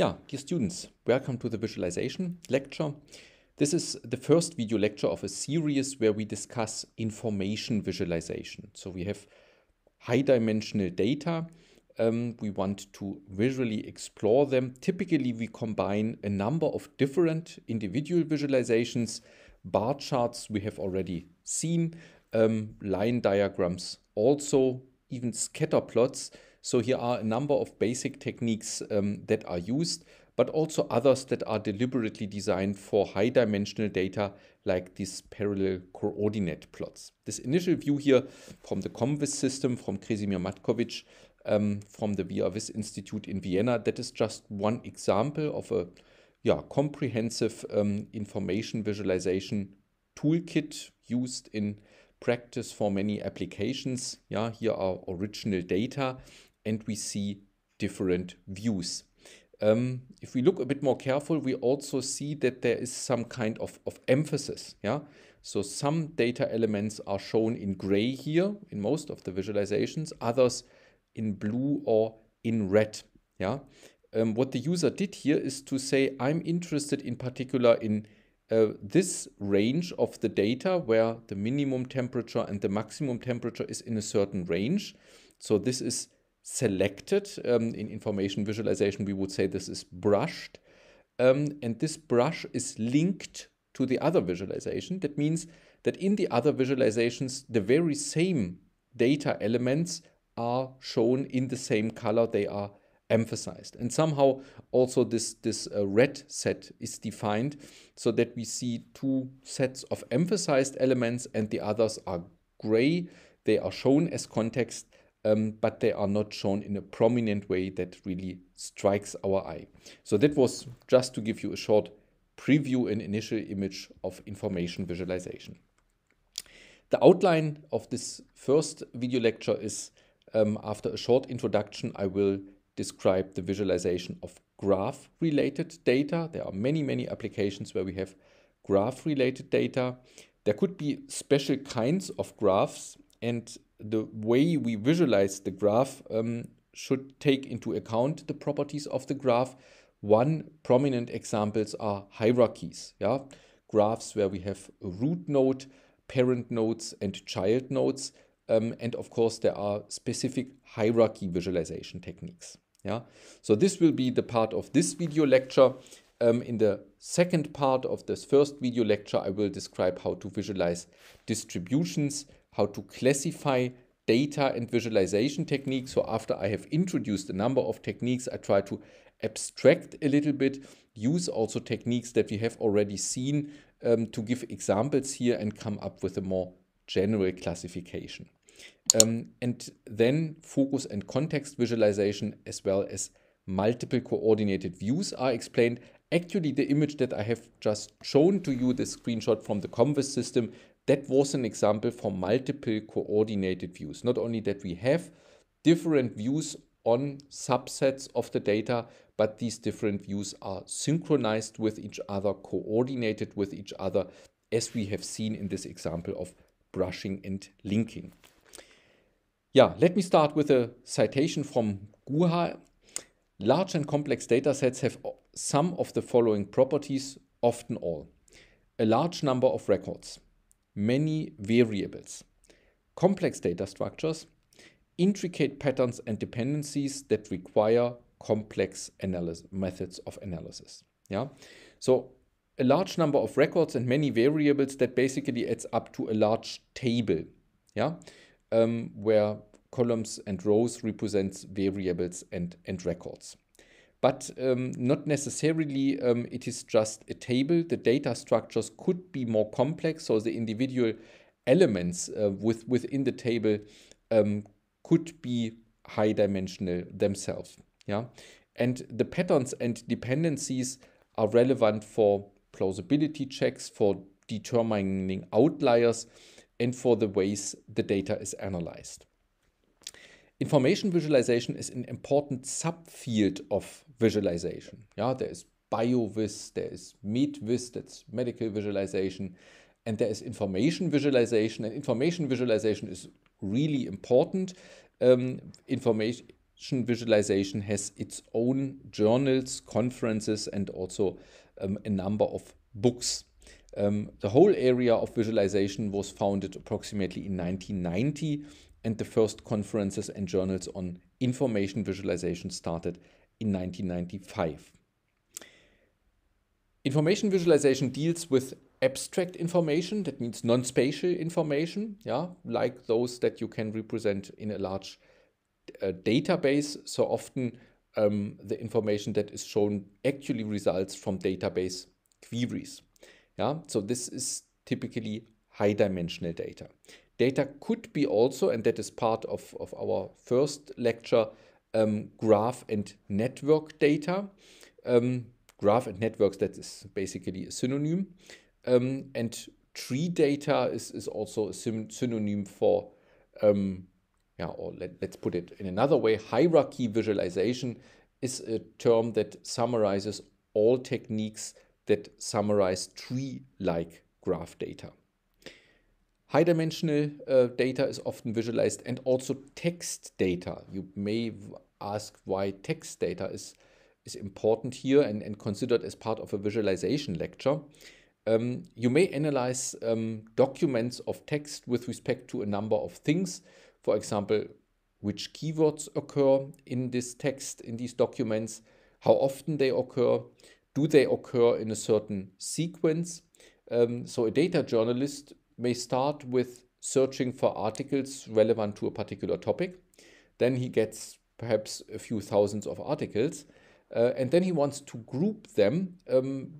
Yeah, dear students, welcome to the visualization lecture. This is the first video lecture of a series where we discuss information visualization. So we have high-dimensional data. Um, we want to visually explore them. Typically, we combine a number of different individual visualizations. Bar charts we have already seen, um, line diagrams also, even scatter plots. So here are a number of basic techniques um, that are used, but also others that are deliberately designed for high dimensional data like these parallel coordinate plots. This initial view here from the COMVIS system from Kresimir Matkovic um, from the VRVIS Institute in Vienna, that is just one example of a yeah, comprehensive um, information visualization toolkit used in practice for many applications. Yeah, here are original data and we see different views. Um, if we look a bit more careful, we also see that there is some kind of, of emphasis. Yeah. So some data elements are shown in gray here in most of the visualizations, others in blue or in red. Yeah. Um, what the user did here is to say, I'm interested in particular in uh, this range of the data where the minimum temperature and the maximum temperature is in a certain range. So this is selected. Um, in information visualization, we would say this is brushed. Um, and this brush is linked to the other visualization. That means that in the other visualizations, the very same data elements are shown in the same color they are emphasized. And somehow also this, this uh, red set is defined so that we see two sets of emphasized elements and the others are gray. They are shown as context um, but they are not shown in a prominent way that really strikes our eye. So that was just to give you a short preview and initial image of information visualization. The outline of this first video lecture is um, after a short introduction, I will describe the visualization of graph related data. There are many, many applications where we have graph related data. There could be special kinds of graphs and the way we visualize the graph um, should take into account the properties of the graph. One prominent examples are hierarchies, yeah? graphs where we have a root node, parent nodes and child nodes. Um, and of course, there are specific hierarchy visualization techniques. Yeah. So this will be the part of this video lecture. Um, in the second part of this first video lecture, I will describe how to visualize distributions how to classify data and visualization techniques. So after I have introduced a number of techniques, I try to abstract a little bit, use also techniques that we have already seen um, to give examples here and come up with a more general classification. Um, and then focus and context visualization as well as multiple coordinated views are explained. Actually, the image that I have just shown to you, the screenshot from the Convest system, that was an example for multiple coordinated views. Not only that we have different views on subsets of the data, but these different views are synchronized with each other, coordinated with each other, as we have seen in this example of brushing and linking. Yeah, let me start with a citation from Guha. Large and complex datasets have some of the following properties, often all. A large number of records, many variables, complex data structures, intricate patterns and dependencies that require complex methods of analysis. Yeah, so a large number of records and many variables that basically adds up to a large table. Yeah, um, where columns and rows represents variables and, and records but um, not necessarily um, it is just a table. The data structures could be more complex, so the individual elements uh, with, within the table um, could be high dimensional themselves. Yeah, and the patterns and dependencies are relevant for plausibility checks, for determining outliers, and for the ways the data is analyzed. Information visualization is an important subfield of visualization. Yeah, there is BioVis, there is MeetVis, that's medical visualization, and there is information visualization. And information visualization is really important. Um, information visualization has its own journals, conferences, and also um, a number of books. Um, the whole area of visualization was founded approximately in 1990, and the first conferences and journals on information visualization started in 1995. Information visualization deals with abstract information, that means non-spatial information, yeah, like those that you can represent in a large uh, database. So often um, the information that is shown actually results from database queries. Yeah, so this is typically high dimensional data. Data could be also, and that is part of, of our first lecture, um, graph and network data. Um, graph and networks, that is basically a synonym. Um, and tree data is, is also a synonym for, um, yeah, or let, let's put it in another way, hierarchy visualization is a term that summarizes all techniques that summarize tree-like graph data. High dimensional uh, data is often visualized and also text data. You may ask why text data is, is important here and, and considered as part of a visualization lecture. Um, you may analyze um, documents of text with respect to a number of things. For example, which keywords occur in this text, in these documents, how often they occur, do they occur in a certain sequence. Um, so a data journalist may start with searching for articles relevant to a particular topic. Then he gets perhaps a few thousands of articles. Uh, and then he wants to group them um,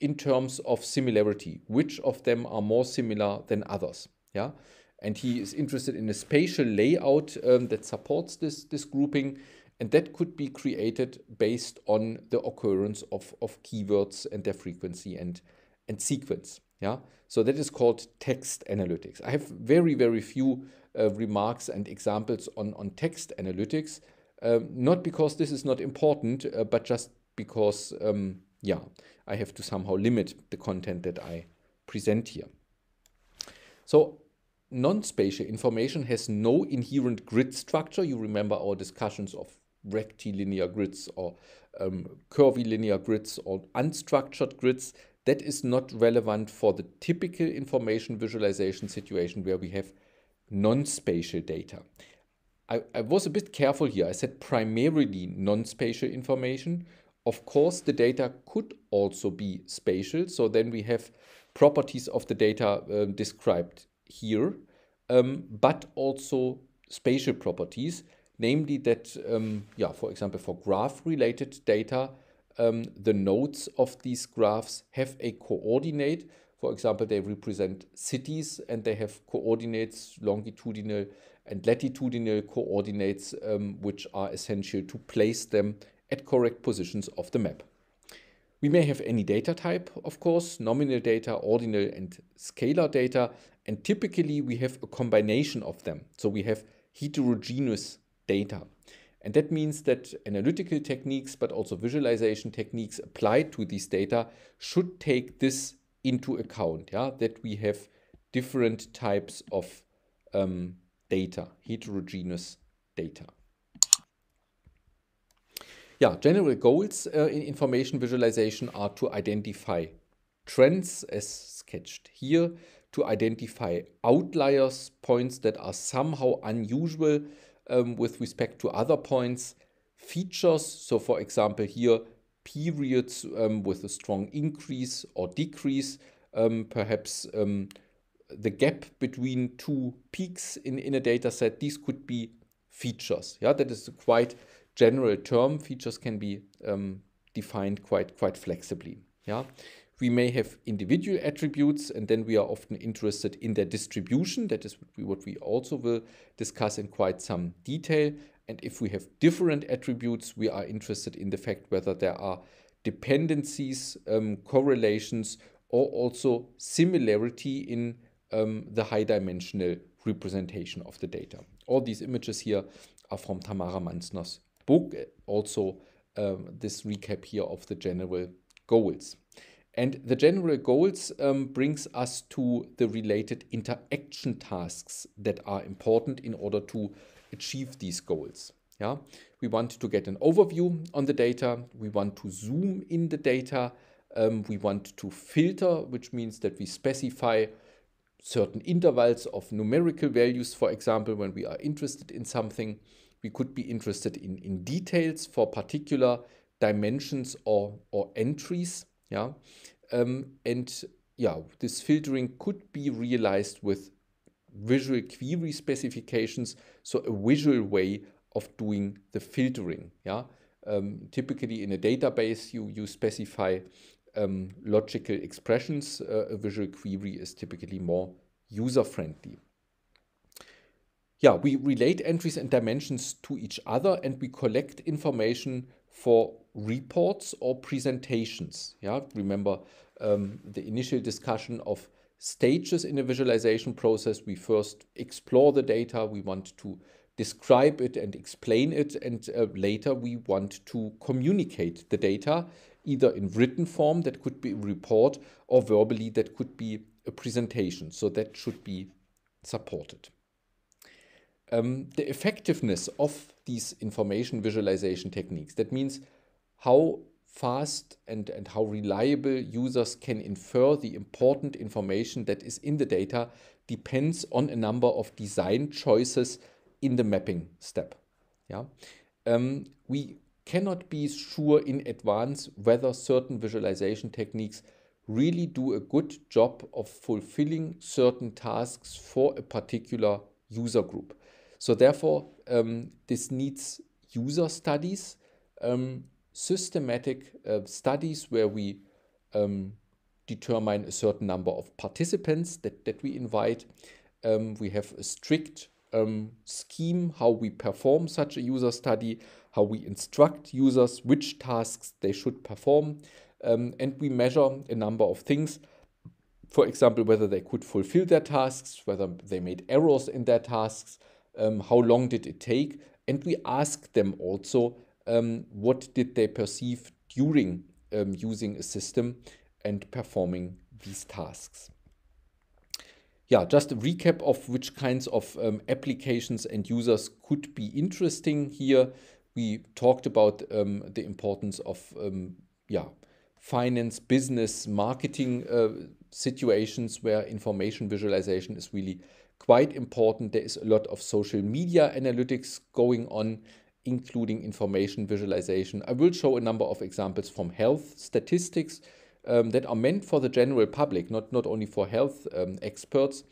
in terms of similarity, which of them are more similar than others. Yeah, and he is interested in a spatial layout um, that supports this this grouping, and that could be created based on the occurrence of of keywords and their frequency and and sequence. Yeah, so that is called text analytics. I have very, very few uh, remarks and examples on, on text analytics, uh, not because this is not important, uh, but just because, um, yeah, I have to somehow limit the content that I present here. So non-spatial information has no inherent grid structure. You remember our discussions of rectilinear grids or um, curvilinear grids or unstructured grids that is not relevant for the typical information visualization situation where we have non-spatial data. I, I, was a bit careful here. I said primarily non-spatial information. Of course, the data could also be spatial. So then we have properties of the data uh, described here, um, but also spatial properties, namely that, um, yeah, for example, for graph-related data, um, the nodes of these graphs have a coordinate. For example, they represent cities and they have coordinates, longitudinal and latitudinal coordinates, um, which are essential to place them at correct positions of the map. We may have any data type, of course, nominal data, ordinal and scalar data, and typically we have a combination of them. So we have heterogeneous data. And that means that analytical techniques, but also visualization techniques applied to these data should take this into account, yeah, that we have different types of um, data, heterogeneous data. Yeah, general goals uh, in information visualization are to identify trends as sketched here, to identify outliers, points that are somehow unusual um, with respect to other points features. So for example, here periods um, with a strong increase or decrease, um, perhaps um, the gap between two peaks in, in a data set, these could be features. Yeah, that is a quite general term. Features can be um, defined quite, quite flexibly. Yeah. We may have individual attributes, and then we are often interested in their distribution. That is what we also will discuss in quite some detail. And if we have different attributes, we are interested in the fact whether there are dependencies, um, correlations, or also similarity in um, the high dimensional representation of the data. All these images here are from Tamara Mansner's book, also um, this recap here of the general goals. And the general goals um, brings us to the related interaction tasks that are important in order to achieve these goals. Yeah, we want to get an overview on the data. We want to zoom in the data. Um, we want to filter, which means that we specify certain intervals of numerical values, for example, when we are interested in something. We could be interested in, in details for particular dimensions or, or entries. Yeah, um, and yeah, this filtering could be realized with visual query specifications, so a visual way of doing the filtering. Yeah, um, typically in a database you you specify um, logical expressions. Uh, a visual query is typically more user friendly. Yeah, we relate entries and dimensions to each other and we collect information for reports or presentations. Yeah, remember um, the initial discussion of stages in the visualization process. We first explore the data, we want to describe it and explain it, and uh, later we want to communicate the data either in written form, that could be a report, or verbally, that could be a presentation. So that should be supported um, the effectiveness of these information visualization techniques. That means how fast and, and how reliable users can infer the important information that is in the data depends on a number of design choices in the mapping step. Yeah? Um, we cannot be sure in advance whether certain visualization techniques really do a good job of fulfilling certain tasks for a particular user group. So therefore, um, this needs user studies, um, systematic uh, studies where we um, determine a certain number of participants that, that we invite. Um, we have a strict um, scheme how we perform such a user study, how we instruct users which tasks they should perform, um, and we measure a number of things for example, whether they could fulfill their tasks, whether they made errors in their tasks, um, how long did it take, and we asked them also um, what did they perceive during um, using a system and performing these tasks. Yeah, just a recap of which kinds of um, applications and users could be interesting here. We talked about um, the importance of um, yeah, finance, business, marketing uh, situations where information visualization is really quite important, there is a lot of social media analytics going on, including information visualization. I will show a number of examples from health statistics um, that are meant for the general public, not, not only for health um, experts.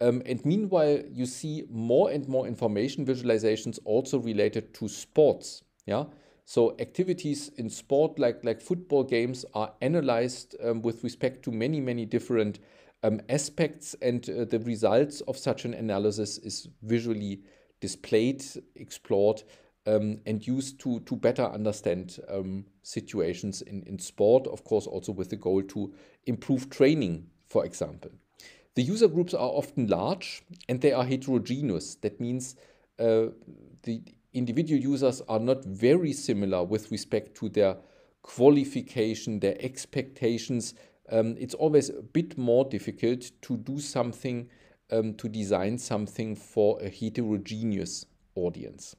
Um, and meanwhile, you see more and more information visualizations also related to sports. Yeah, so activities in sport like, like football games are analyzed um, with respect to many, many different um, aspects and uh, the results of such an analysis is visually displayed, explored um, and used to, to better understand um, situations in, in sport, of course also with the goal to improve training, for example. The user groups are often large and they are heterogeneous. That means uh, the individual users are not very similar with respect to their qualification, their expectations. Um, it's always a bit more difficult to do something, um, to design something for a heterogeneous audience.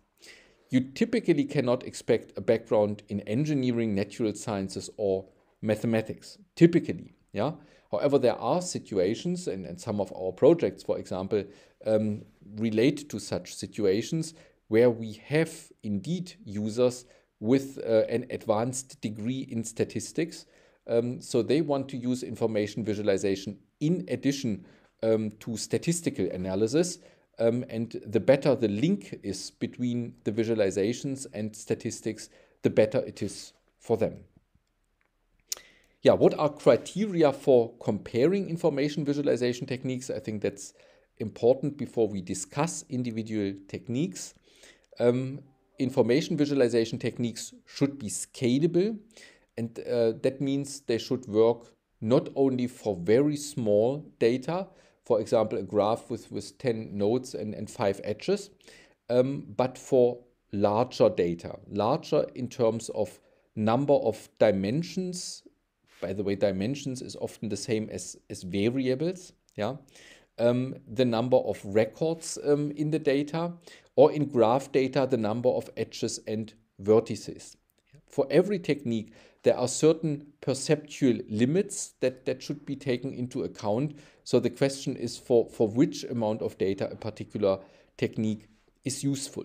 You typically cannot expect a background in engineering, natural sciences, or mathematics, typically. Yeah. However, there are situations, and, and some of our projects, for example, um, relate to such situations where we have indeed users with uh, an advanced degree in statistics. Um, so they want to use information visualization in addition um, to statistical analysis. Um, and the better the link is between the visualizations and statistics, the better it is for them. Yeah, what are criteria for comparing information visualization techniques? I think that's important before we discuss individual techniques um, information visualization techniques should be scalable and uh, that means they should work not only for very small data, for example, a graph with, with 10 nodes and, and five edges, um, but for larger data, larger in terms of number of dimensions. By the way, dimensions is often the same as, as variables. Yeah um, the number of records um, in the data, or in graph data, the number of edges and vertices. For every technique, there are certain perceptual limits that, that should be taken into account. So the question is for, for which amount of data a particular technique is useful.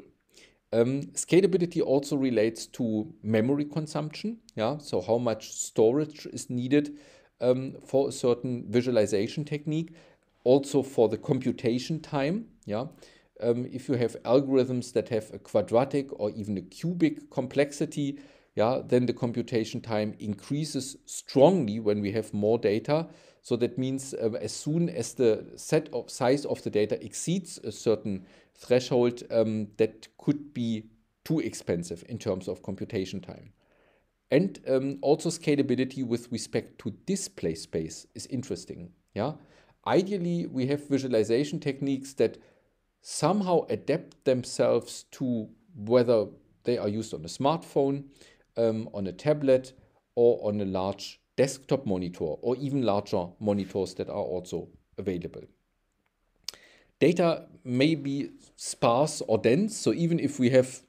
Um, scalability also relates to memory consumption. Yeah, so how much storage is needed um, for a certain visualization technique also for the computation time. Yeah, um, if you have algorithms that have a quadratic or even a cubic complexity, yeah, then the computation time increases strongly when we have more data. So that means um, as soon as the set of size of the data exceeds a certain threshold, um, that could be too expensive in terms of computation time. And um, also scalability with respect to display space is interesting. Yeah, Ideally, we have visualization techniques that somehow adapt themselves to whether they are used on a smartphone, um, on a tablet, or on a large desktop monitor, or even larger monitors that are also available. Data may be sparse or dense, so even if we have,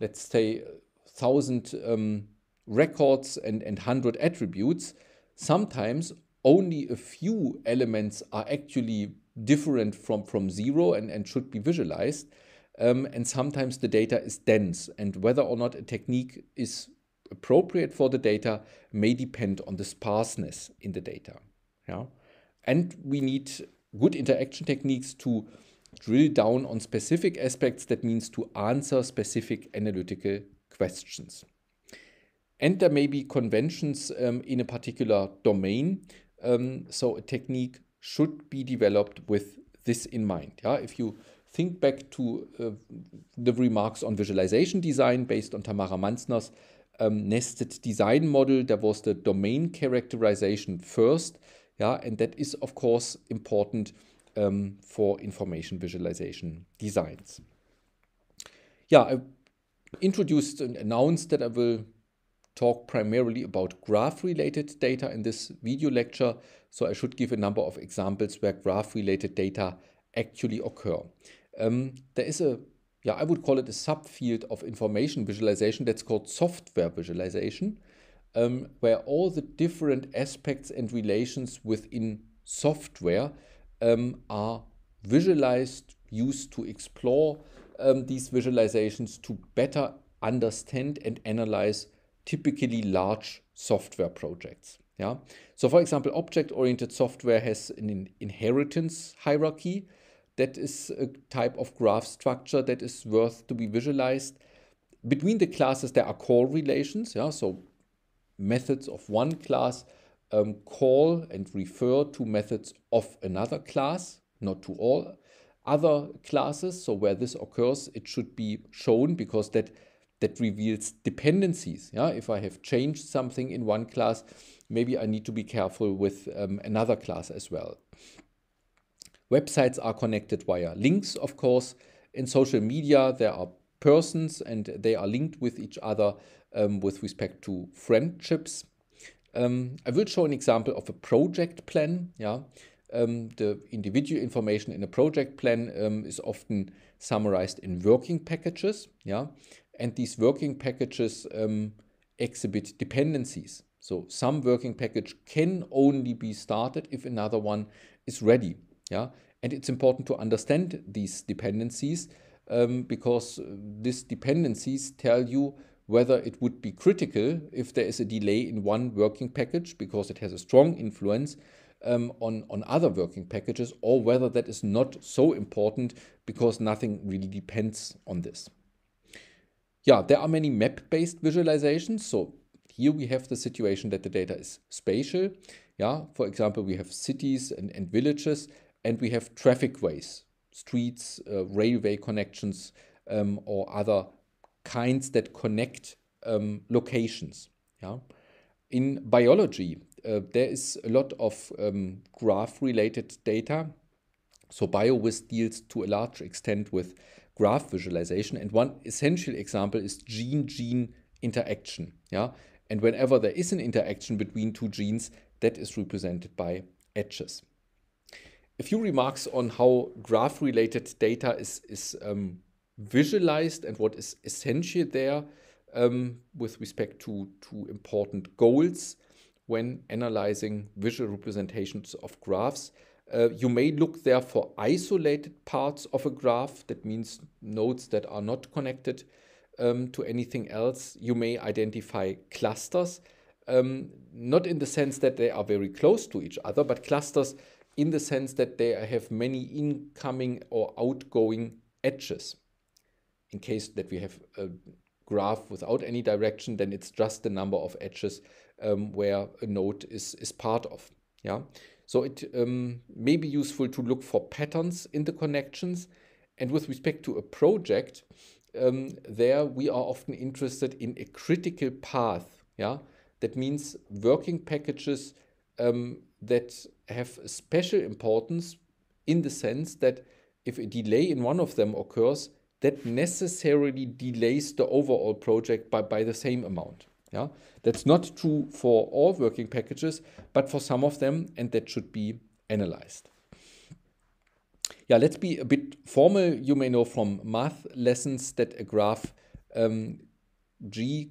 let's say, 1,000 um, records and, and 100 attributes, sometimes only a few elements are actually different from, from zero and, and should be visualized. Um, and sometimes the data is dense and whether or not a technique is appropriate for the data may depend on the sparseness in the data. Yeah? And we need good interaction techniques to drill down on specific aspects. That means to answer specific analytical questions. And there may be conventions um, in a particular domain um, so a technique should be developed with this in mind. Yeah? If you think back to uh, the remarks on visualization design based on Tamara Manzner's um, nested design model, there was the domain characterization first. Yeah? And that is, of course, important um, for information visualization designs. Yeah, I introduced and announced that I will talk primarily about graph-related data in this video lecture, so I should give a number of examples where graph-related data actually occur. Um, there is a, yeah, I would call it a subfield of information visualization that's called software visualization, um, where all the different aspects and relations within software um, are visualized, used to explore um, these visualizations to better understand and analyze typically large software projects. Yeah. So for example, object-oriented software has an inheritance hierarchy. That is a type of graph structure that is worth to be visualized. Between the classes, there are call relations. Yeah. So methods of one class um, call and refer to methods of another class, not to all other classes. So where this occurs, it should be shown because that that reveals dependencies. Yeah, if I have changed something in one class, maybe I need to be careful with um, another class as well. Websites are connected via links, of course. In social media, there are persons and they are linked with each other um, with respect to friendships. Um, I will show an example of a project plan. Yeah, um, the individual information in a project plan um, is often summarized in working packages. Yeah, and these working packages um, exhibit dependencies. So some working package can only be started if another one is ready. Yeah, and it's important to understand these dependencies um, because uh, these dependencies tell you whether it would be critical if there is a delay in one working package because it has a strong influence um, on, on other working packages or whether that is not so important because nothing really depends on this. Yeah, there are many map-based visualizations. So here we have the situation that the data is spatial. Yeah, for example, we have cities and, and villages, and we have traffic ways, streets, uh, railway connections, um, or other kinds that connect um, locations. Yeah. In biology, uh, there is a lot of um, graph related data. So BioWiz deals to a large extent with graph visualization. And one essential example is gene-gene interaction. Yeah? And whenever there is an interaction between two genes, that is represented by edges. A few remarks on how graph-related data is, is um, visualized and what is essential there um, with respect to, to important goals when analyzing visual representations of graphs. Uh, you may look there for isolated parts of a graph, that means nodes that are not connected um, to anything else. You may identify clusters, um, not in the sense that they are very close to each other, but clusters in the sense that they have many incoming or outgoing edges. In case that we have a graph without any direction, then it's just the number of edges um, where a node is, is part of. Yeah. So it um, may be useful to look for patterns in the connections. And with respect to a project, um, there we are often interested in a critical path. Yeah, that means working packages um, that have special importance in the sense that if a delay in one of them occurs, that necessarily delays the overall project by, by the same amount. Yeah? That's not true for all working packages, but for some of them, and that should be analyzed. Yeah, let's be a bit formal. You may know from math lessons that a graph um, G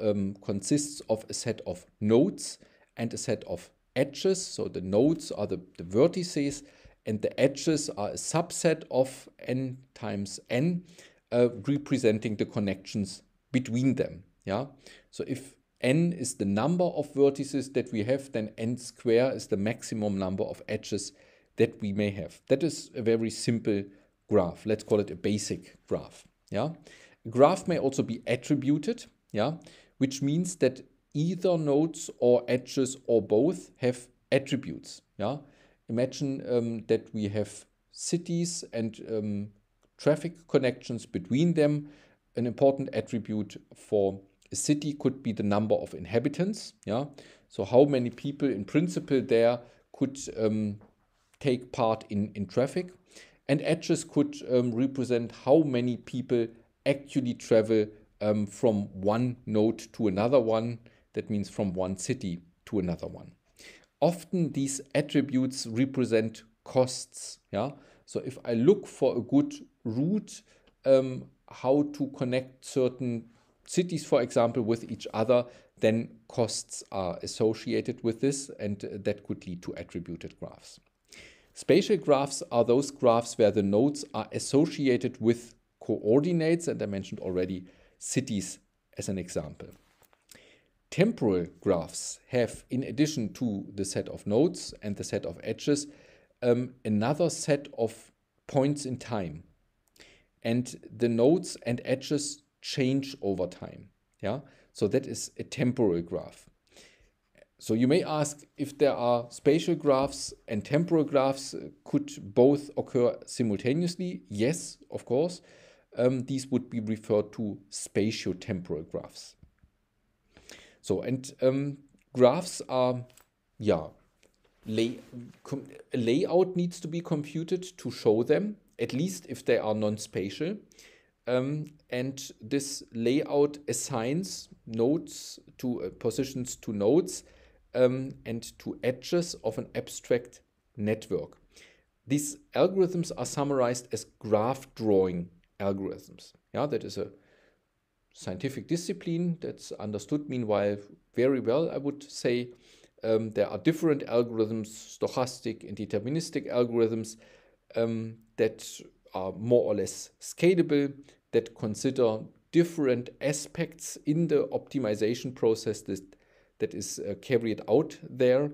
um, consists of a set of nodes and a set of edges. So the nodes are the, the vertices, and the edges are a subset of n times n, uh, representing the connections between them. Yeah. So if n is the number of vertices that we have, then n square is the maximum number of edges that we may have. That is a very simple graph. Let's call it a basic graph. Yeah. A graph may also be attributed, yeah, which means that either nodes or edges or both have attributes. Yeah. Imagine um, that we have cities and um, traffic connections between them, an important attribute for a city could be the number of inhabitants. Yeah, so how many people in principle there could um, take part in, in traffic, and edges could um, represent how many people actually travel um, from one node to another one. That means from one city to another one. Often these attributes represent costs. Yeah, so if I look for a good route, um, how to connect certain cities, for example, with each other, then costs are associated with this, and uh, that could lead to attributed graphs. Spatial graphs are those graphs where the nodes are associated with coordinates, and I mentioned already cities as an example. Temporal graphs have, in addition to the set of nodes and the set of edges, um, another set of points in time. And the nodes and edges change over time. Yeah, so that is a temporal graph. So you may ask if there are spatial graphs and temporal graphs, uh, could both occur simultaneously? Yes, of course. Um, these would be referred to spatio-temporal graphs. So, and um, graphs are, yeah, lay layout needs to be computed to show them, at least if they are non-spatial. Um, and this layout assigns nodes to uh, positions to nodes um, and to edges of an abstract network. These algorithms are summarized as graph drawing algorithms. Yeah, that is a scientific discipline that's understood meanwhile very well, I would say. Um, there are different algorithms, stochastic and deterministic algorithms um, that are more or less scalable that consider different aspects in the optimization process that, that is uh, carried out there.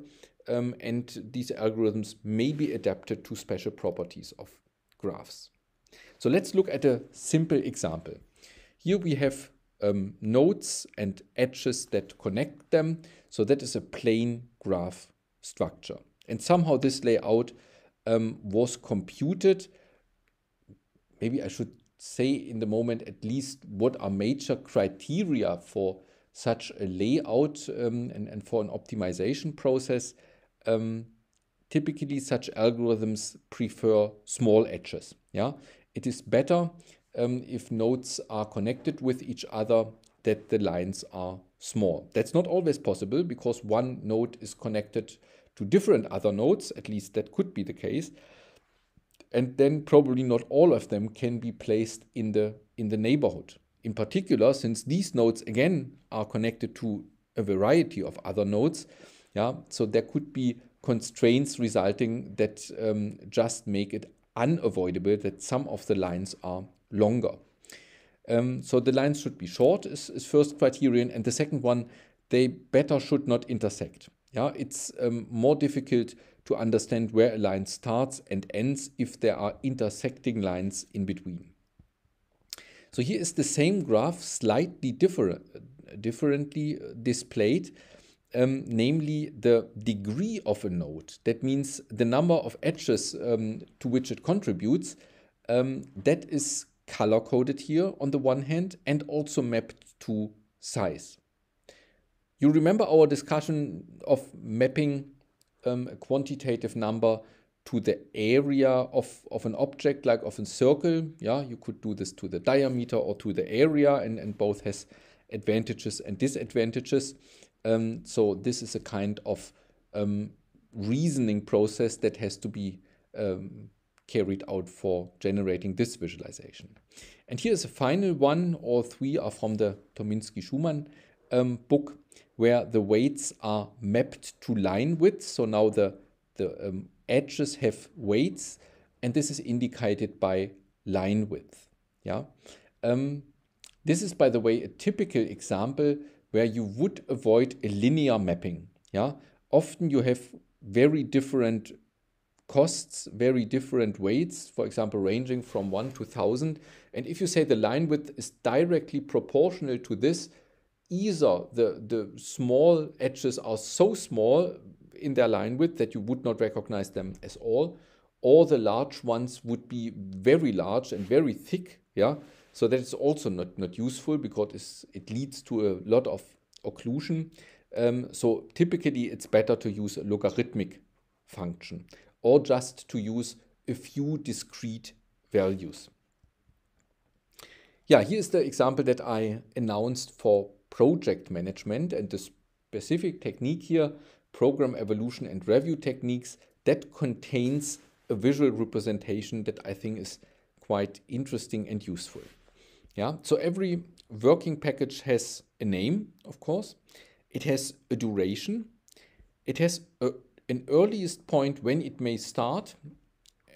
Um, and these algorithms may be adapted to special properties of graphs. So let's look at a simple example. Here we have um, nodes and edges that connect them. So that is a plain graph structure. And somehow this layout um, was computed. Maybe I should say in the moment at least what are major criteria for such a layout um, and, and for an optimization process, um, typically such algorithms prefer small edges. Yeah, It is better um, if nodes are connected with each other that the lines are small. That's not always possible because one node is connected to different other nodes, at least that could be the case and then probably not all of them can be placed in the in the neighborhood. In particular, since these nodes again are connected to a variety of other nodes, yeah, so there could be constraints resulting that um, just make it unavoidable that some of the lines are longer. Um, so the lines should be short is, is first criterion, and the second one, they better should not intersect. Yeah, it's um, more difficult to understand where a line starts and ends if there are intersecting lines in between. So here is the same graph slightly differ differently uh, displayed, um, namely the degree of a node. That means the number of edges um, to which it contributes. Um, that is color coded here on the one hand and also mapped to size. You remember our discussion of mapping um, a quantitative number to the area of, of an object, like of a circle. Yeah, you could do this to the diameter or to the area, and, and both has advantages and disadvantages. Um, so this is a kind of um, reasoning process that has to be um, carried out for generating this visualization. And here is a final one. All three are from the Tominsky-Schumann um, book where the weights are mapped to line width. So now the, the um, edges have weights and this is indicated by line width. Yeah. Um, this is, by the way, a typical example where you would avoid a linear mapping. Yeah. Often you have very different costs, very different weights, for example, ranging from 1 to 1000. And if you say the line width is directly proportional to this, either the, the small edges are so small in their line width that you would not recognize them at all, or the large ones would be very large and very thick, yeah, so that is also not, not useful because it leads to a lot of occlusion. Um, so typically it's better to use a logarithmic function or just to use a few discrete values. Yeah, here is the example that I announced for project management and the specific technique here, program evolution and review techniques, that contains a visual representation that I think is quite interesting and useful. Yeah, so every working package has a name, of course. It has a duration. It has a, an earliest point when it may start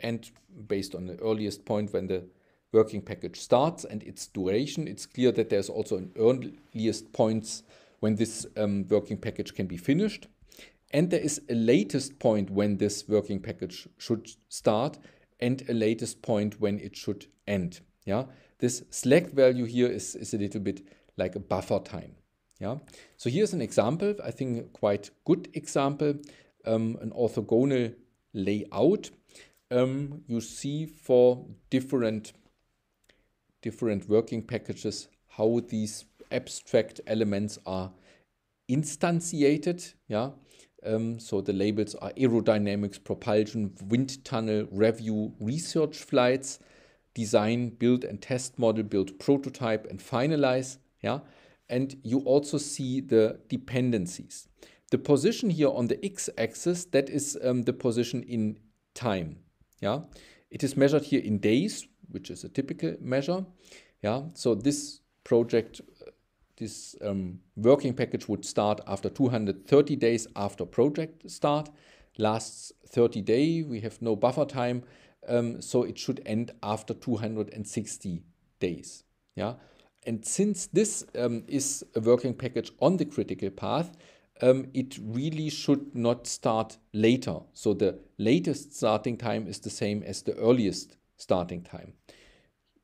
and based on the earliest point when the working package starts and its duration, it's clear that there's also an earliest points when this um, working package can be finished. And there is a latest point when this working package should start and a latest point when it should end. Yeah, this slack value here is, is a little bit like a buffer time. Yeah, so here's an example, I think quite good example, um, an orthogonal layout um, you see for different different working packages, how these abstract elements are instantiated. Yeah. Um, so the labels are aerodynamics, propulsion, wind tunnel, review, research flights, design, build and test model, build prototype and finalize. Yeah. And you also see the dependencies. The position here on the x-axis, that is um, the position in time. Yeah. It is measured here in days, which is a typical measure. Yeah, so this project, uh, this um, working package would start after 230 days after project start, lasts 30 days. We have no buffer time, um, so it should end after 260 days. Yeah, and since this um, is a working package on the critical path, um, it really should not start later. So the latest starting time is the same as the earliest starting time.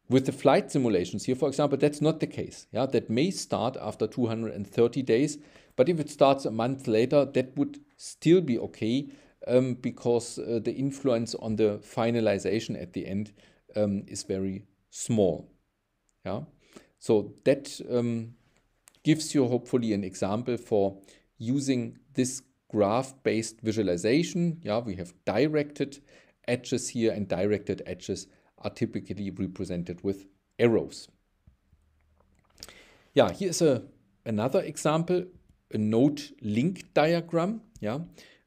With the flight simulations here, for example, that's not the case. Yeah, that may start after 230 days, but if it starts a month later, that would still be okay um, because uh, the influence on the finalization at the end um, is very small. Yeah, so that um, gives you hopefully an example for using this graph-based visualization. Yeah, we have directed edges here and directed edges are typically represented with arrows. Yeah, here's a, another example, a node link diagram. Yeah,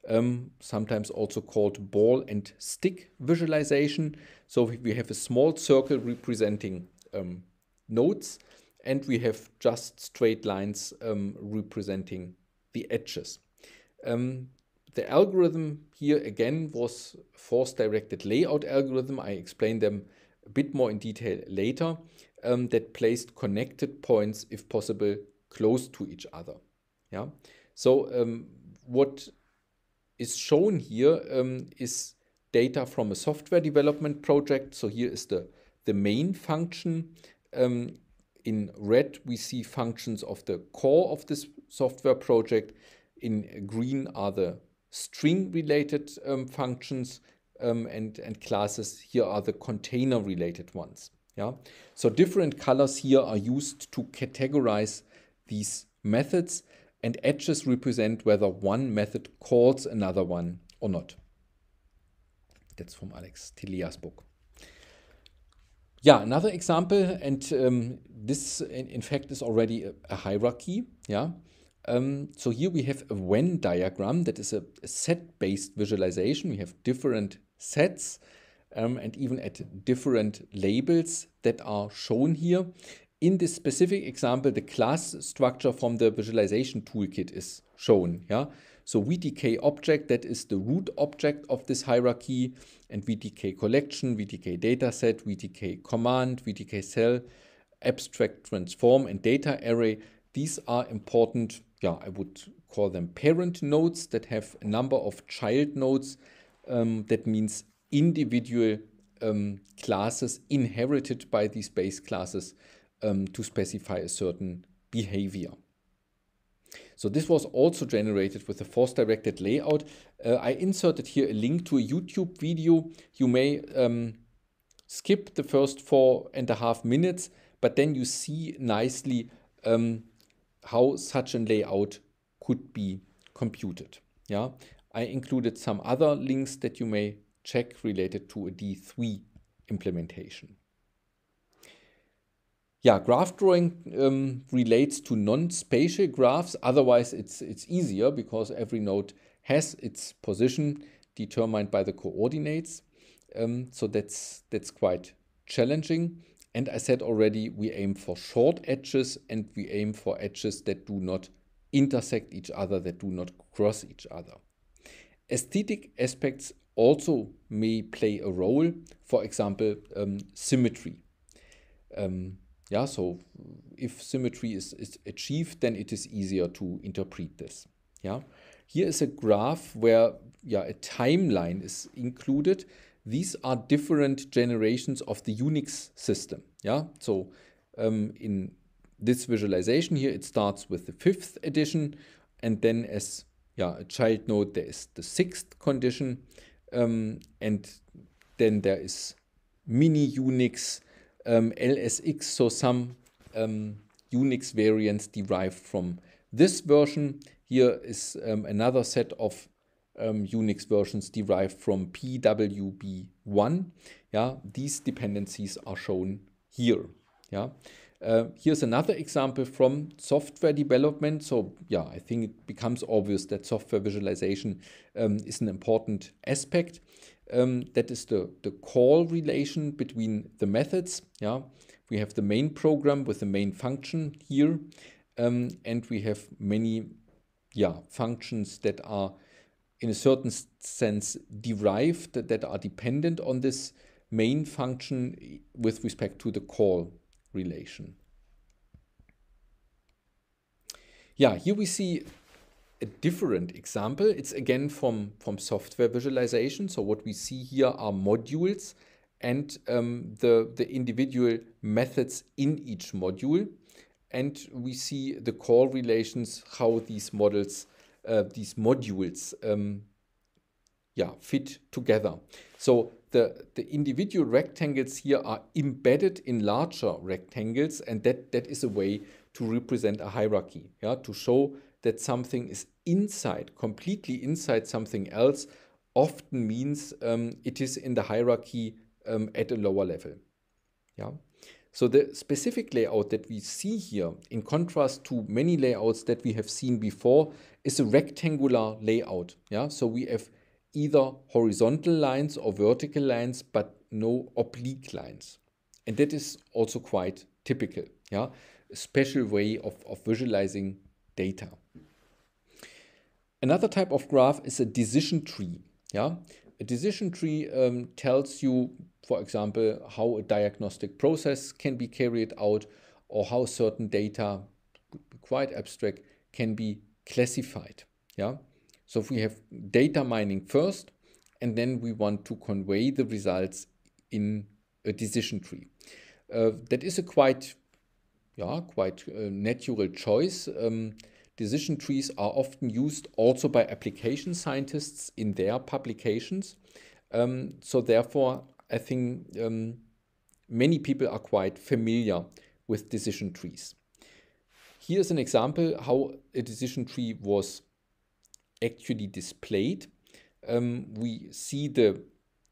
um, sometimes also called ball and stick visualization. So we have a small circle representing um, nodes and we have just straight lines um, representing the edges. Um, the algorithm here again was force-directed layout algorithm. I explain them a bit more in detail later um, that placed connected points, if possible, close to each other. Yeah. So um, what is shown here um, is data from a software development project. So here is the, the main function. Um, in red, we see functions of the core of this software project. In green are the string-related um, functions um, and, and classes here are the container-related ones. Yeah. So different colors here are used to categorize these methods and edges represent whether one method calls another one or not. That's from Alex Tilia's book. Yeah, another example, and um, this in, in, fact is already a, a hierarchy. Yeah. Um, so here we have a Venn diagram that is a, a set-based visualization. We have different sets um, and even at different labels that are shown here. In this specific example, the class structure from the visualization toolkit is shown. Yeah? So VDK object, that is the root object of this hierarchy, and VDK collection, VDK dataset, VDK command, VDK cell, abstract transform, and data array. These are important yeah, I would call them parent nodes that have a number of child nodes. Um, that means individual um, classes inherited by these base classes um, to specify a certain behavior. So this was also generated with a force-directed layout. Uh, I inserted here a link to a YouTube video. You may um, skip the first four and a half minutes, but then you see nicely um, how such a layout could be computed. Yeah, I included some other links that you may check related to a D3 implementation. Yeah, graph drawing um, relates to non-spatial graphs. Otherwise, it's, it's easier because every node has its position determined by the coordinates. Um, so that's, that's quite challenging. And I said already, we aim for short edges and we aim for edges that do not intersect each other, that do not cross each other. Aesthetic aspects also may play a role, for example, um, symmetry. Um, yeah, so if symmetry is, is achieved, then it is easier to interpret this. Yeah, here is a graph where yeah, a timeline is included these are different generations of the Unix system. Yeah, so um, in this visualization here, it starts with the fifth edition, and then as yeah a child node, there is the sixth condition, um, and then there is mini Unix, um, LSX, so some um, Unix variants derived from this version. Here is um, another set of um, Unix versions derived from PWB1. Yeah, these dependencies are shown here. Yeah. Äh, uh, here's another example from software development. So yeah, I think it becomes obvious that software visualization um, is an important aspect. Um, that is the, the call relation between the methods. Yeah, we have the main program with the main function here, um, and we have many yeah functions that are in a certain sense derived that, are dependent on this main function with respect to the call relation. Yeah, here we see a different example. It's again from, from software visualization. So what we see here are modules and um, the, the individual methods in each module. And we see the call relations, how these models Äh, these modules um, ähm, yeah, fit together. So the, the individual rectangles here are embedded in larger rectangles and that, that is a way to represent a hierarchy, yeah, to show that something is inside, completely inside something else, often means um, it is in the hierarchy um, at a lower level. Yeah. So the specific layout that we see here, in contrast to many layouts that we have seen before, is a rectangular layout. Yeah, so we have either horizontal lines or vertical lines, but no oblique lines. And that is also quite typical, yeah, a special way of, of visualizing data. Another type of graph is a decision tree. Yeah, a decision tree um, tells you for example, how a diagnostic process can be carried out or how certain data, quite abstract, can be classified. Yeah. So if we have data mining first, and then we want to convey the results in a decision tree. Uh, that is a quite, yeah, quite uh, natural choice. Um, decision trees are often used also by application scientists in their publications. Um, so therefore, I think um, many people are quite familiar with decision trees. Here's an example how a decision tree was actually displayed. Um, we see the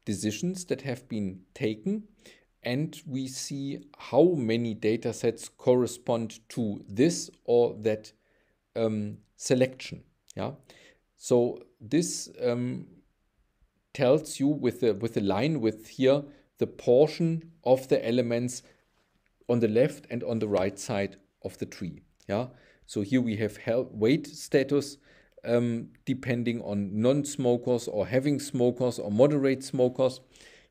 decisions that have been taken and we see how many data sets correspond to this or that um, selection. Yeah. So this um, tells you with the with the line width here the portion of the elements on the left and on the right side of the tree. Yeah. So here we have weight status um, depending on non-smokers or having smokers or moderate smokers.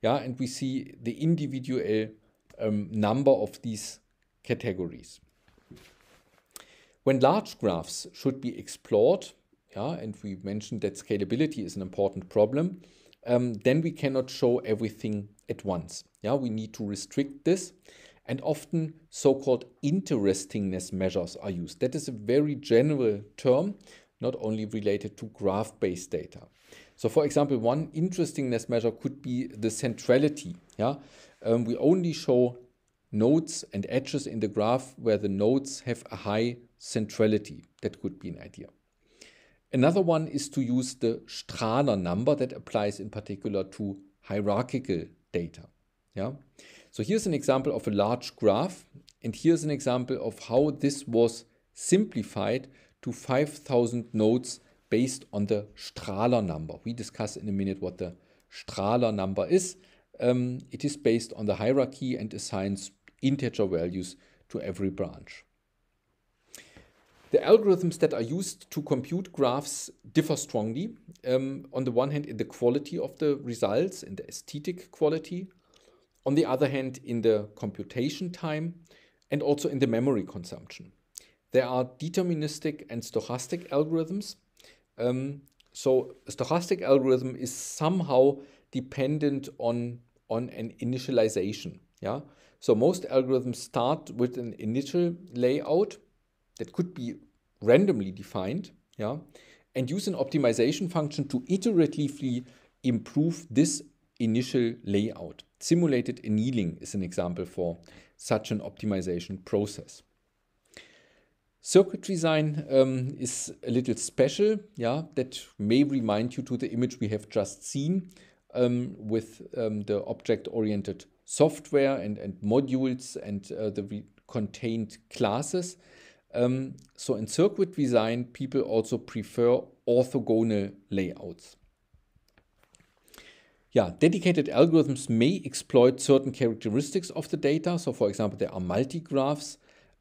Yeah, and we see the individual um, number of these categories. When large graphs should be explored, yeah, and we mentioned that scalability is an important problem, um, then we cannot show everything at once. Yeah, we need to restrict this. And often so-called interestingness measures are used. That is a very general term, not only related to graph-based data. So for example, one interestingness measure could be the centrality. Yeah, um, we only show nodes and edges in the graph where the nodes have a high centrality. That could be an idea. Another one is to use the Strahler number that applies in particular to hierarchical data. Yeah. So here's an example of a large graph and here's an example of how this was simplified to 5000 nodes based on the Strahler number. We discuss in a minute what the Strahler number is. Um, it is based on the hierarchy and assigns integer values to every branch. The algorithms that are used to compute graphs differ strongly. Um, on the one hand, in the quality of the results, in the aesthetic quality. On the other hand, in the computation time and also in the memory consumption. There are deterministic and stochastic algorithms. Um, so a stochastic algorithm is somehow dependent on, on an initialization. Yeah? So most algorithms start with an initial layout that could be randomly defined, yeah, and use an optimization function to iteratively improve this initial layout. Simulated annealing is an example for such an optimization process. Circuit design um, is a little special, yeah, that may remind you to the image we have just seen um, with um, the object-oriented software and, and modules and uh, the contained classes. Um, so in circuit design, people also prefer orthogonal layouts. Yeah, dedicated algorithms may exploit certain characteristics of the data. So for example, there are multigraphs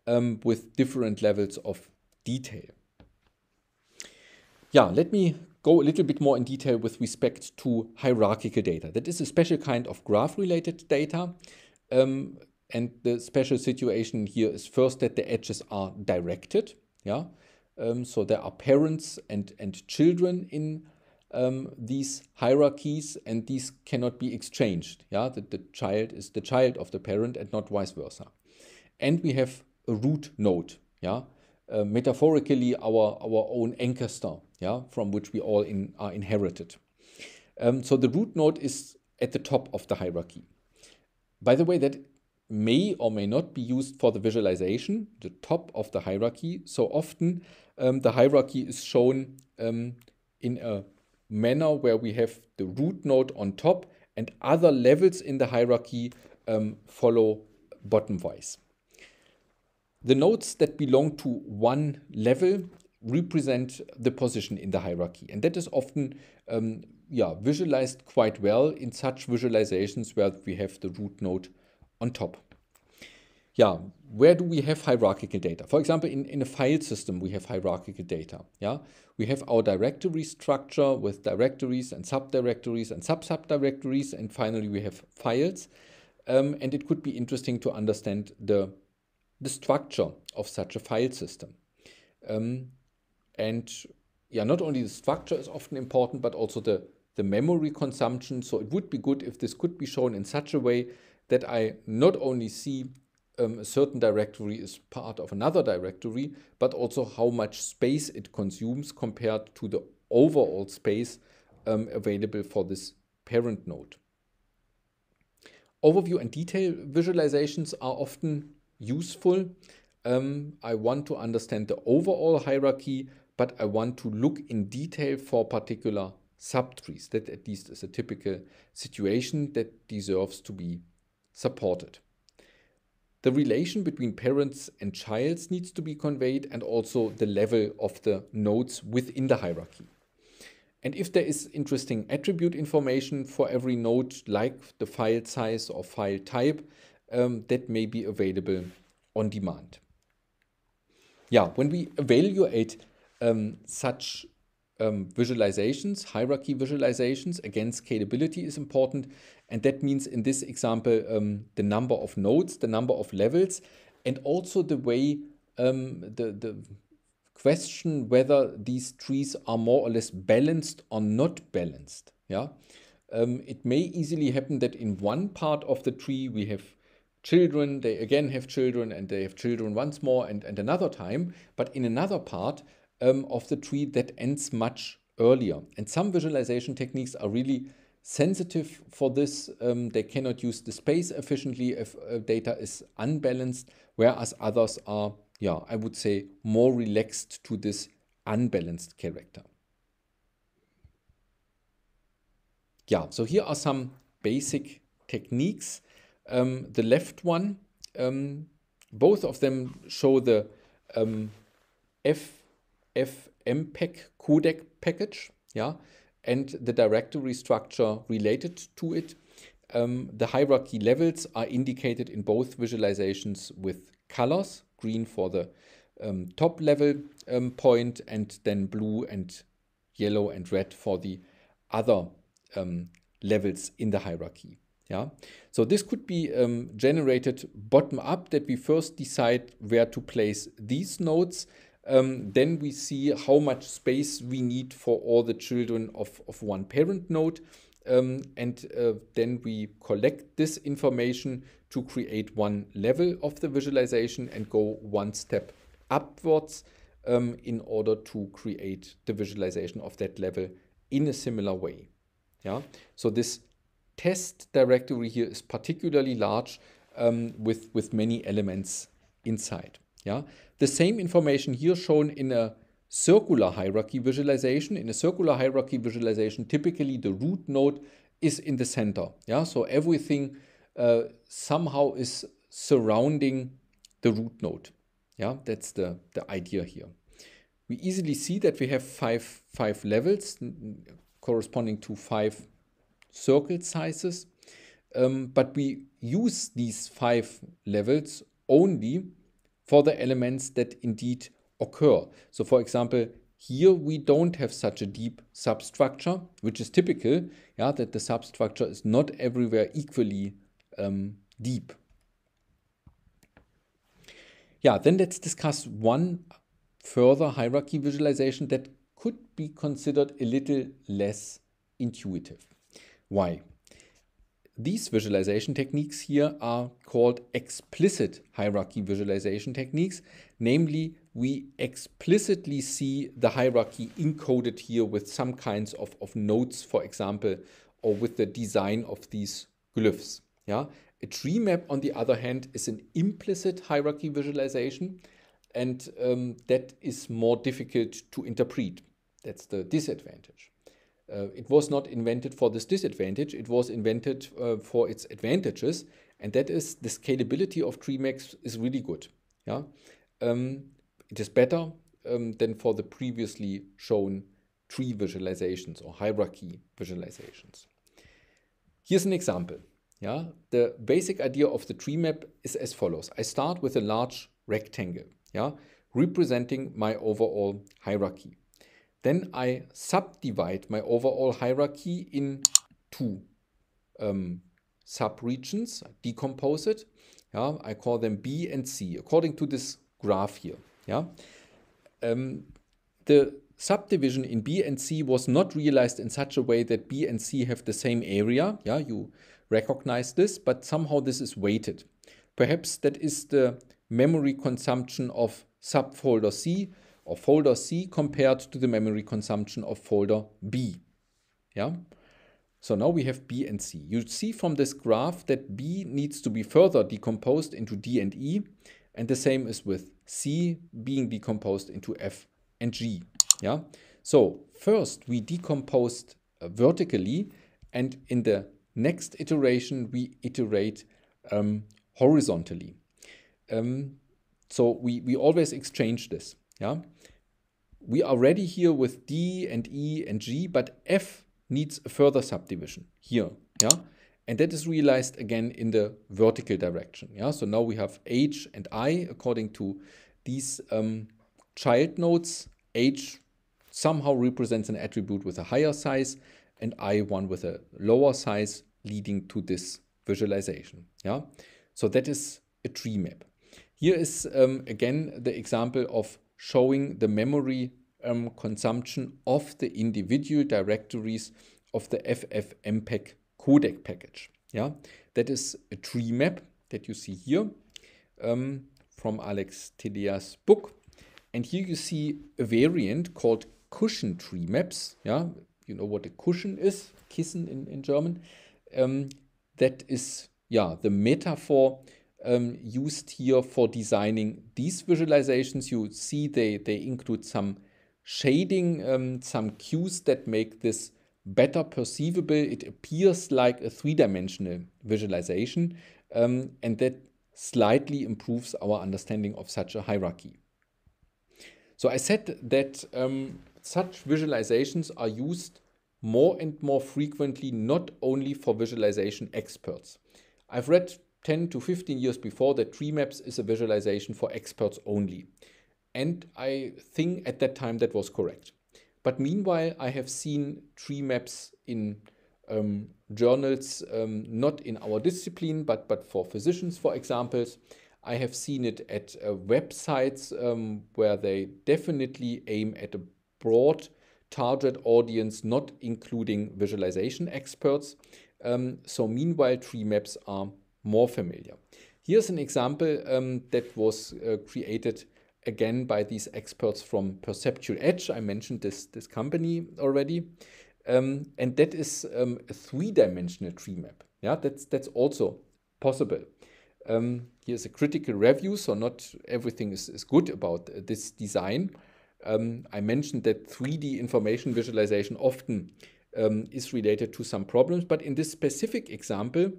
um, with different levels of detail. Yeah, let me go a little bit more in detail with respect to hierarchical data. That is a special kind of graph-related data. Um, and the special situation here is first that the edges are directed. Yeah, um, so there are parents and, and children in um, these hierarchies and these cannot be exchanged. Yeah, that the child is the child of the parent and not vice versa. And we have a root node. Yeah, uh, metaphorically our, our own anchor star. Yeah, from which we all in, are inherited. Um, so the root node is at the top of the hierarchy. By the way, that may or may not be used for the visualization, the top of the hierarchy. So often um, the hierarchy is shown um, in a manner where we have the root node on top and other levels in the hierarchy um, follow bottom-wise. The nodes that belong to one level represent the position in the hierarchy. And that is often um, yeah, visualized quite well in such visualizations where we have the root node on top. Yeah, where do we have hierarchical data? For example, in, in a file system, we have hierarchical data. Yeah, we have our directory structure with directories and subdirectories and sub-subdirectories, and finally we have files. Um, and it could be interesting to understand the, the structure of such a file system. Um, and yeah, not only the structure is often important, but also the, the memory consumption. So it would be good if this could be shown in such a way that I not only see um, a certain directory is part of another directory, but also how much space it consumes compared to the overall space um, available for this parent node. Overview and detail visualizations are often useful. Um, I want to understand the overall hierarchy, but I want to look in detail for particular subtrees. That at least is a typical situation that deserves to be supported. The relation between parents and child needs to be conveyed and also the level of the nodes within the hierarchy. And if there is interesting attribute information for every node, like the file size or file type, um, that may be available on demand. Yeah, when we evaluate um, such um, visualizations, hierarchy visualizations. against scalability is important. And that means in this example, um, the number of nodes, the number of levels, and also the way um, the, the question whether these trees are more or less balanced or not balanced. Yeah, um, It may easily happen that in one part of the tree we have children, they again have children, and they have children once more and, and another time. But in another part, um, of the tree that ends much earlier. And some visualization techniques are really sensitive for this. Um, they cannot use the space efficiently if uh, data is unbalanced, whereas others are, yeah, I would say more relaxed to this unbalanced character. Yeah, so here are some basic techniques. Um, the left one, um, both of them show the um, F FMPEG codec package, yeah, and the directory structure related to it. Um, the hierarchy levels are indicated in both visualizations with colors, green for the um, top level um, point and then blue and yellow and red for the other um, levels in the hierarchy. Yeah, so this could be um, generated bottom up that we first decide where to place these nodes um, then we see how much space we need for all the children of, of one parent node. Um, and uh, then we collect this information to create one level of the visualization and go one step upwards um, in order to create the visualization of that level in a similar way. Yeah. So this test directory here is particularly large um, with, with many elements inside. Yeah? The same information here shown in a circular hierarchy visualization. In a circular hierarchy visualization, typically the root node is in the center. Yeah? So everything uh, somehow is surrounding the root node. Yeah, that's the, the idea here. We easily see that we have five, five levels corresponding to five circle sizes. Um, but we use these five levels only for the elements that indeed occur. So for example, here we don't have such a deep substructure, which is typical, yeah, that the substructure is not everywhere equally um, deep. Yeah, then let's discuss one further hierarchy visualization that could be considered a little less intuitive. Why? These visualization techniques here are called explicit hierarchy visualization techniques. Namely, we explicitly see the hierarchy encoded here with some kinds of, of nodes, for example, or with the design of these glyphs. Yeah? A tree map, on the other hand, is an implicit hierarchy visualization, and um, that is more difficult to interpret. That's the disadvantage. Uh, it was not invented for this disadvantage, it was invented uh, for its advantages, and that is the scalability of Tremax is really good. Yeah, um, It is better um, than for the previously shown tree visualizations or hierarchy visualizations. Here's an example. Yeah, The basic idea of the tree map is as follows. I start with a large rectangle yeah, representing my overall hierarchy. Then I subdivide my overall hierarchy in two um, subregions, decompose it. Yeah, I call them B and C according to this graph here. Yeah, um, the subdivision in B and C was not realized in such a way that B and C have the same area. Yeah, you recognize this, but somehow this is weighted. Perhaps that is the memory consumption of subfolder C or folder C compared to the memory consumption of folder B. Yeah. So now we have B and C. You see from this graph that B needs to be further decomposed into D and E, and the same is with C being decomposed into F and G. Yeah. So first we decomposed uh, vertically, and in the next iteration we iterate um, horizontally. Um, so we, we always exchange this. Yeah. We are ready here with D and E and G, but F needs a further subdivision here. Yeah. And that is realized again in the vertical direction. Yeah. So now we have H and I according to these um, child nodes. H somehow represents an attribute with a higher size and I one with a lower size leading to this visualization. Yeah. So that is a tree map. Here is um, again the example of showing the memory um, consumption of the individual directories of the FFmpeg codec package. Yeah, that is a tree map that you see here um, from Alex Tilia's book. And here you see a variant called cushion tree maps. Yeah, you know what a cushion is, kissen in, in German. Um, that is, yeah, the metaphor um, used here for designing these visualizations. You see they, they include some shading, um, some cues that make this better perceivable. It appears like a three-dimensional visualization um, and that slightly improves our understanding of such a hierarchy. So I said that um, such visualizations are used more and more frequently not only for visualization experts. I've read 10 to 15 years before that tree maps is a visualization for experts only. And I think at that time that was correct. But meanwhile, I have seen tree maps in um, journals, um, not in our discipline, but, but for physicians, for examples. I have seen it at uh, websites um, where they definitely aim at a broad target audience, not including visualization experts. Um, so meanwhile, tree maps are more familiar. Here's an example um, that was uh, created again by these experts from Perceptual Edge. I mentioned this, this company already. Um, and that is um, a three-dimensional tree map. Yeah, that's, that's also possible. Um, here's a critical review, so not everything is, is good about uh, this design. Um, I mentioned that 3D information visualization often um, is related to some problems, but in this specific example,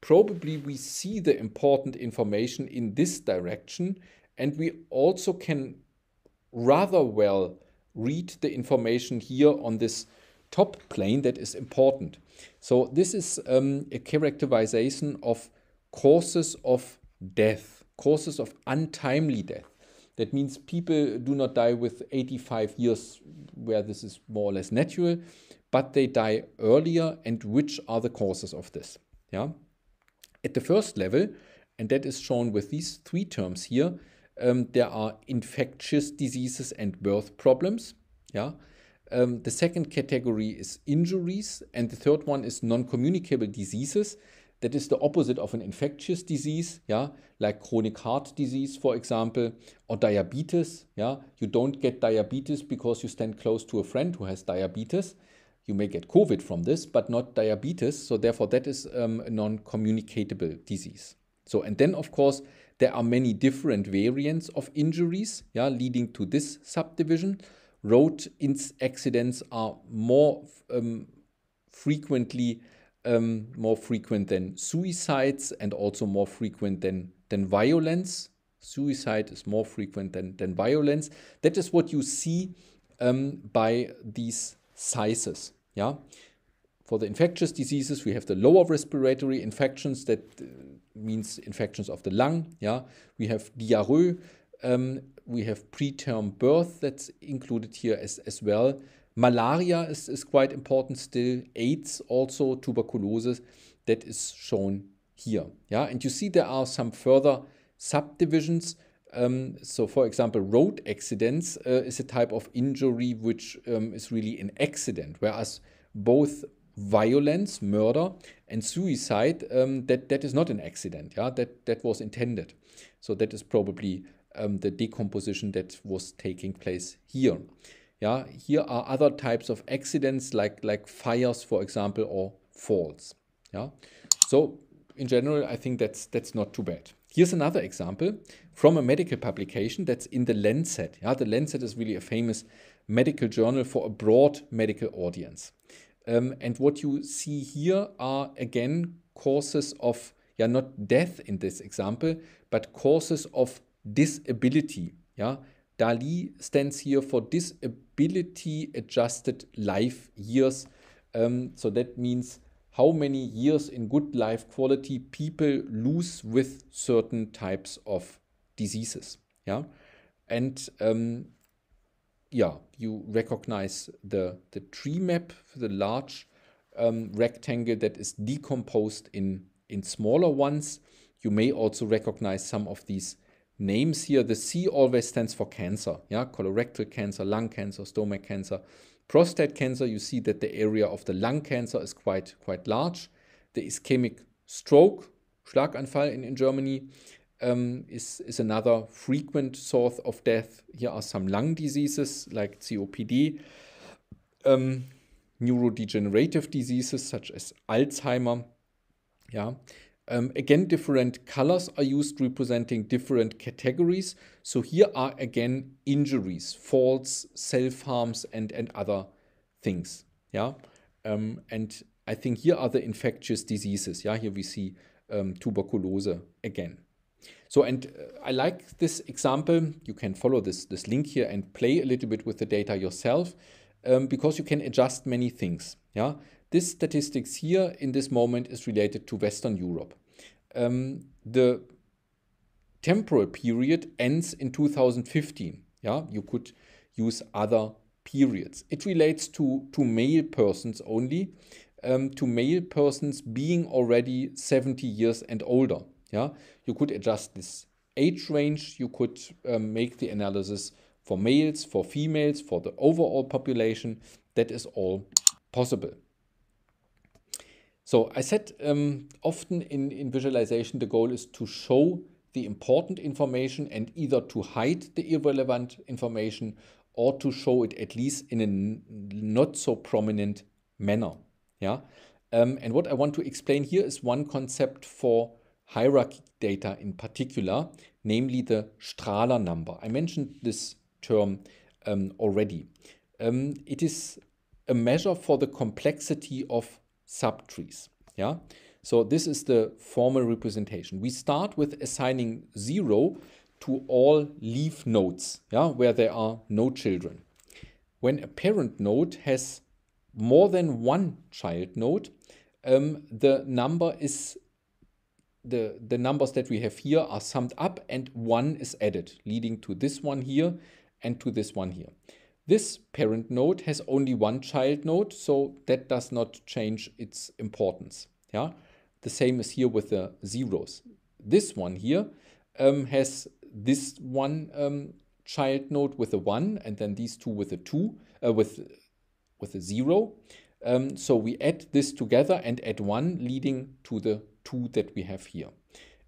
probably we see the important information in this direction and we also can rather well read the information here on this top plane that is important. So this is um, a characterization of causes of death, causes of untimely death. That means people do not die with 85 years where this is more or less natural, but they die earlier and which are the causes of this. Yeah. At the first level, and that is shown with these three terms here, um, there are infectious diseases and birth problems. Yeah. Um, the second category is injuries, and the third one is non-communicable diseases. That is the opposite of an infectious disease, yeah, like chronic heart disease, for example, or diabetes. Yeah, you don't get diabetes because you stand close to a friend who has diabetes. You may get COVID from this, but not diabetes. So, therefore, that is um, a non communicable disease. So, and then, of course, there are many different variants of injuries yeah, leading to this subdivision. Road accidents are more um, frequently um, more frequent than suicides and also more frequent than, than violence. Suicide is more frequent than, than violence. That is what you see um, by these sizes. Yeah. For the infectious diseases, we have the lower respiratory infections. That uh, means infections of the lung. Yeah. We have diarrhea. Um, we have preterm birth that's included here as, as well. Malaria is, is quite important still. AIDS also, tuberculosis, that is shown here. Yeah, and you see there are some further subdivisions um, so, for example, road accidents uh, is a type of injury which um, is really an accident, whereas both violence, murder, and suicide um, that that is not an accident. Yeah, that that was intended. So that is probably um, the decomposition that was taking place here. Yeah, here are other types of accidents like like fires, for example, or falls. Yeah, so in general, I think that's that's not too bad. Here's another example from a medical publication that's in the Lancet. Yeah, the Lancet is really a famous medical journal for a broad medical audience. Um, and what you see here are again causes of, yeah, not death in this example, but causes of disability. Yeah, DALI stands here for disability adjusted life years. Um, so that means how many years in good life quality people lose with certain types of diseases. Yeah, and um, yeah, you recognize the the tree map, the large um, rectangle that is decomposed in in smaller ones. You may also recognize some of these names here. The C always stands for cancer. Yeah, colorectal cancer, lung cancer, stomach cancer, prostate cancer, you see that the area of the lung cancer is quite, quite large. The ischemic stroke, Schlaganfall in, in Germany, um, is, is another frequent source of death. Here are some lung diseases like COPD, um, neurodegenerative diseases such as Alzheimer. Yeah, um, again, different colors are used representing different categories. So here are again injuries, faults, self-harms and, and other things. Yeah. Um, and I think here are the infectious diseases. Yeah, here we see um, tuberculosis again. So, and uh, I like this example. You can follow this, this link here and play a little bit with the data yourself um, because you can adjust many things. Yeah, this statistics here in this moment is related to Western Europe. Um, the temporal period ends in 2015. Yeah, you could use other periods. It relates to, to male persons only, um, to male persons being already 70 years and older. Yeah, you could adjust this age range. You could um, make the analysis for males, for females, for the overall population. That is all possible. So I said um, often in, in visualization, the goal is to show the important information and either to hide the irrelevant information or to show it at least in a not so prominent manner. Yeah. Um, and what I want to explain here is one concept for hierarchy data in particular, namely the Strahler number. I mentioned this term um, already. Um, it is a measure for the complexity of subtrees. Yeah. So this is the formal representation. We start with assigning zero to all leaf nodes, yeah, where there are no children. When a parent node has more than one child node, um, the number is the the numbers that we have here are summed up and one is added, leading to this one here and to this one here. This parent node has only one child node, so that does not change its importance. Yeah, The same is here with the zeros. This one here um, has this one um, child node with a 1 and then these two with a 2, uh, with, with a 0. Um, so we add this together and add 1 leading to the 2 that we have here.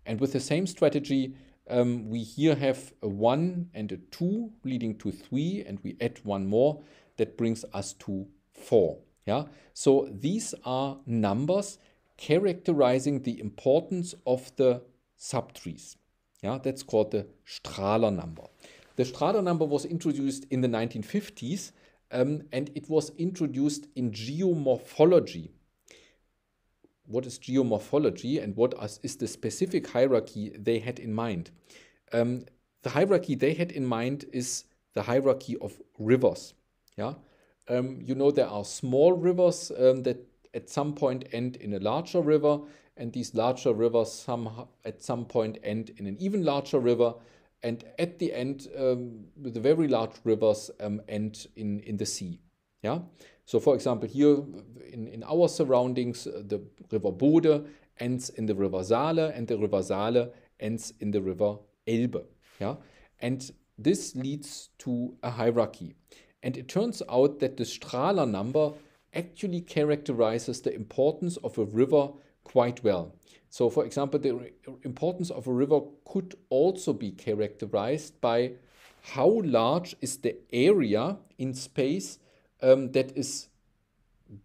And with the same strategy, um, we here have a 1 and a 2 leading to 3 and we add one more that brings us to 4. Yeah? So these are numbers characterizing the importance of the subtrees. Yeah? That's called the Strahler number. The Strahler number was introduced in the 1950s um, and it was introduced in geomorphology what is geomorphology and what is the specific hierarchy they had in mind. Um, the hierarchy they had in mind is the hierarchy of rivers. Yeah, um, you know there are small rivers um, that at some point end in a larger river, and these larger rivers some at some point end in an even larger river, and at the end um, the very large rivers um, end in in the sea. Yeah, so for example, here in, in our surroundings, uh, the river Bode ends in the river Saale and the river Saale ends in the river Elbe. Yeah? And this leads to a hierarchy. And it turns out that the Strahler number actually characterizes the importance of a river quite well. So, for example, the importance of a river could also be characterized by how large is the area in space um, that is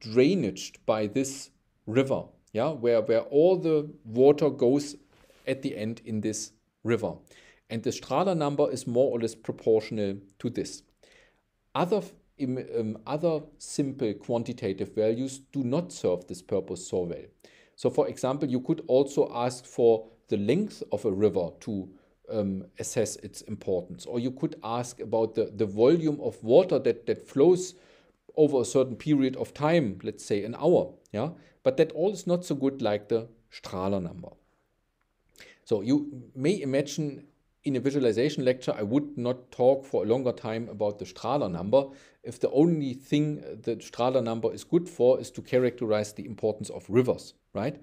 drainaged by this river, yeah, where, where all the water goes at the end in this river. And the Strahler number is more or less proportional to this. Other, um, other simple quantitative values do not serve this purpose so well. So for example, you could also ask for the length of a river to um, assess its importance. Or you could ask about the, the volume of water that, that flows over a certain period of time, let's say an hour. Yeah, but that all is not so good like the Strahler number. So you may imagine in a visualization lecture, I would not talk for a longer time about the Strahler number if the only thing the Strahler number is good for is to characterize the importance of rivers, right?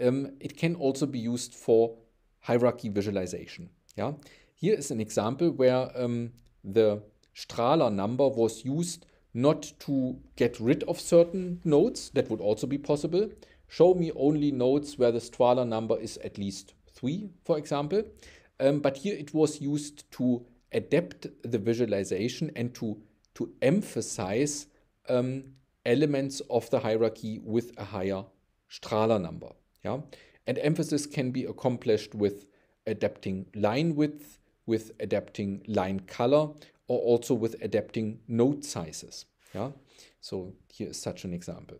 Um, it can also be used for hierarchy visualization. Yeah, Here is an example where um, the Strahler number was used not to get rid of certain nodes, that would also be possible. Show me only nodes where the Strahler number is at least 3, for example. Um, but here it was used to adapt the visualization and to, to emphasize um, elements of the hierarchy with a higher Strahler number. Yeah? And emphasis can be accomplished with adapting line width, with adapting line color, or also with adapting node sizes. Yeah, so here is such an example.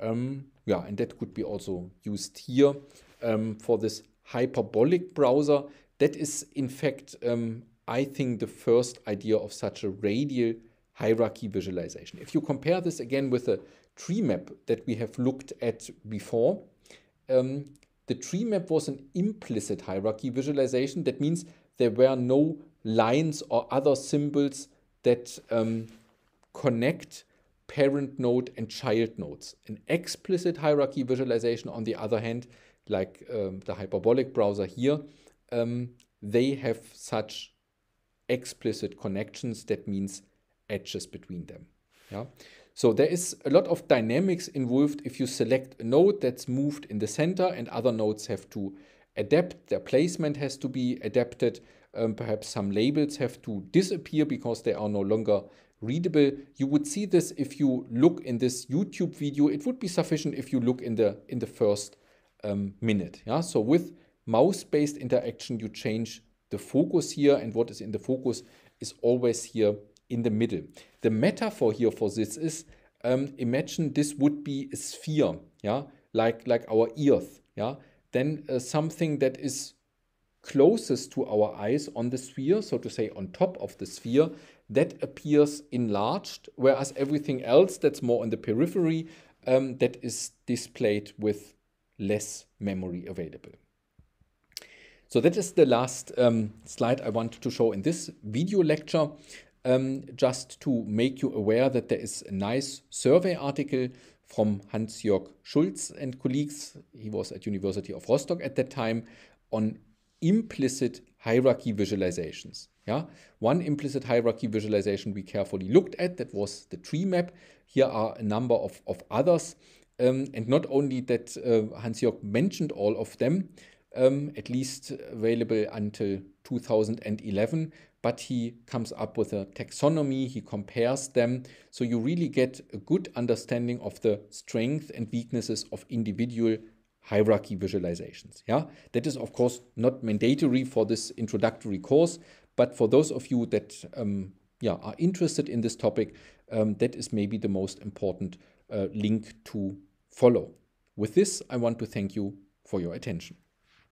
Um, yeah, and that could be also used here um, for this hyperbolic browser. That is, in fact, um, I think the first idea of such a radial hierarchy visualization. If you compare this again with a tree map that we have looked at before, um, the tree map was an implicit hierarchy visualization. That means there were no lines or other symbols that um, connect parent node and child nodes. An explicit hierarchy visualization, on the other hand, like um, the hyperbolic browser here, um, they have such explicit connections. That means edges between them. Yeah. So there is a lot of dynamics involved if you select a node that's moved in the center and other nodes have to adapt, their placement has to be adapted um, perhaps some labels have to disappear because they are no longer readable. You would see this if you look in this YouTube video. It would be sufficient if you look in the in the first um, minute. Yeah. So with mouse-based interaction, you change the focus here, and what is in the focus is always here in the middle. The metaphor here for this is um, imagine this would be a sphere. Yeah, like like our Earth. Yeah. Then uh, something that is closest to our eyes on the sphere, so to say on top of the sphere, that appears enlarged, whereas everything else that's more on the periphery, um, that is displayed with less memory available. So that is the last um, slide I wanted to show in this video lecture, um, just to make you aware that there is a nice survey article from Hans-Jörg Schulz and colleagues. He was at University of Rostock at that time on implicit hierarchy visualizations. Yeah? One implicit hierarchy visualization we carefully looked at, that was the tree map. Here are a number of, of others. Um, and not only that uh, Hans-Jörg mentioned all of them, um, at least available until 2011, but he comes up with a taxonomy, he compares them, so you really get a good understanding of the strength and weaknesses of individual hierarchy visualizations. Yeah, That is, of course, not mandatory for this introductory course, but for those of you that um, yeah, are interested in this topic, um, that is maybe the most important uh, link to follow. With this, I want to thank you for your attention.